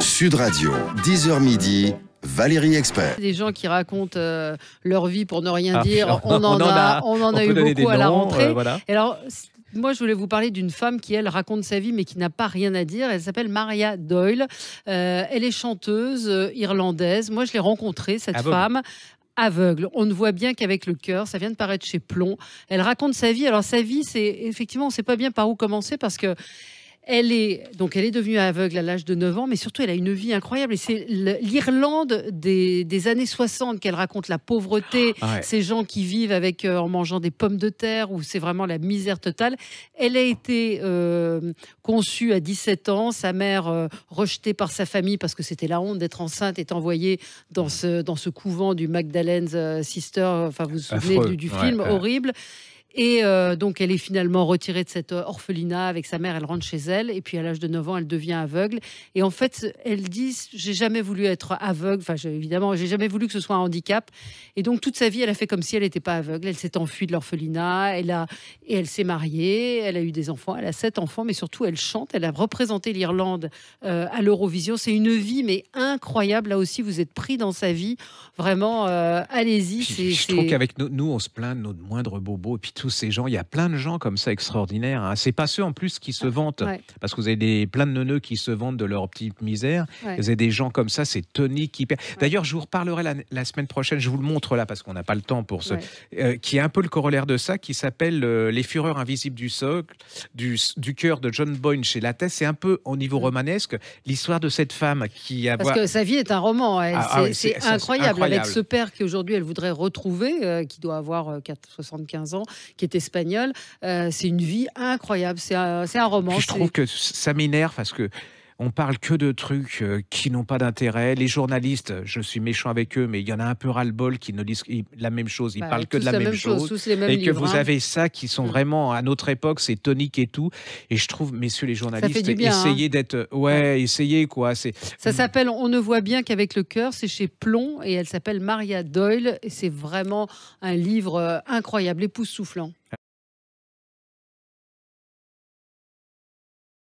Sud Radio, 10h midi. Valérie Expert. Des gens qui racontent euh, leur vie pour ne rien ah, dire. Bah, on, en a, eu beaucoup à la rentrée. Euh, voilà. alors, moi, je voulais vous parler d'une femme qui, elle, raconte sa vie, mais qui n'a pas rien à dire. Elle s'appelle Maria Doyle. Euh, elle est chanteuse irlandaise. Moi, je l'ai rencontrée, cette femme, aveugle. On ne voit bien qu'avec le cœur. Ça vient de paraître chez Plomb. Elle raconte sa vie. Alors, sa vie, c'est effectivement, on ne sait pas bien par où commencer parce que elle est, donc elle est devenue aveugle à l'âge de 9 ans, mais surtout elle a une vie incroyable. Et c'est l'Irlande des, années 60 qu'elle raconte, la pauvreté, ah, ces gens qui vivent avec euh, en mangeant des pommes de terre, où c'est vraiment la misère totale. Elle a été euh, conçue à 17 ans, sa mère euh, rejetée par sa famille parce que c'était la honte d'être enceinte est envoyée dans ce, dans ce couvent du Magdalene's Sister, enfin vous vous souvenez du, film horrible. Et euh, donc, elle est finalement retirée de cette euh, orphelinat avec sa mère. Elle rentre chez elle. Et puis, à l'âge de 9 ans, elle devient aveugle. Et en fait, elle dit J'ai jamais voulu être aveugle. Enfin, évidemment, j'ai jamais voulu que ce soit un handicap. Et donc, toute sa vie, elle a fait comme si elle n'était pas aveugle. Elle s'est enfuie de l'orphelinat. Elle a, et elle s'est mariée. Elle a eu des enfants. Elle a sept enfants. Mais surtout, elle chante. Elle a représenté l'Irlande euh, à l'Eurovision. C'est une vie, mais incroyable. Là aussi, vous êtes pris dans sa vie. Vraiment, allez-y. Je, trouve qu'avec nous, on se plaint de nos moindres bobos. Et puis, tous ces gens. Il y a plein de gens comme ça extraordinaires. Hein. C'est pas ceux en plus qui se ah, vantent, parce que vous avez des, plein de neneux qui se vantent de leur petite misère. Vous avez des gens comme ça, c'est Tony qui perd, D'ailleurs, je vous reparlerai la, semaine prochaine. Je vous le montre là parce qu'on n'a pas le temps pour ce, euh, qui est un peu le corollaire de ça, qui s'appelle euh, Les fureurs invisibles du socle, du, du cœur de John Boyne chez Lattès. C'est un peu au niveau mm. romanesque l'histoire de cette femme qui a. Parce que sa vie est un roman. Ah, ah c'est incroyable, avec ce père qui aujourd'hui elle voudrait retrouver, euh, qui doit avoir 75 ans, qui est espagnole. Euh, c'est une vie incroyable. C'est un, roman. je trouve que ça m'énerve parce que on parle que de trucs euh, qui n'ont pas d'intérêt. Les journalistes, je suis méchant avec eux, mais il y en a un peu ras-le-bol qui ne disent la même chose, ils ne bah, parlent que de la, même, chose. et que vous hein. avez ça qui sont mm. vraiment, à notre époque, c'est tonique et tout. Et je trouve, messieurs les journalistes, hein. essayez d'être. Euh, ouais, essayez quoi. Ça s'appelle On ne voit bien qu'avec le cœur, c'est chez Plomb et elle s'appelle Maria Doyle. Et c'est vraiment un livre euh, incroyable, époustouflant.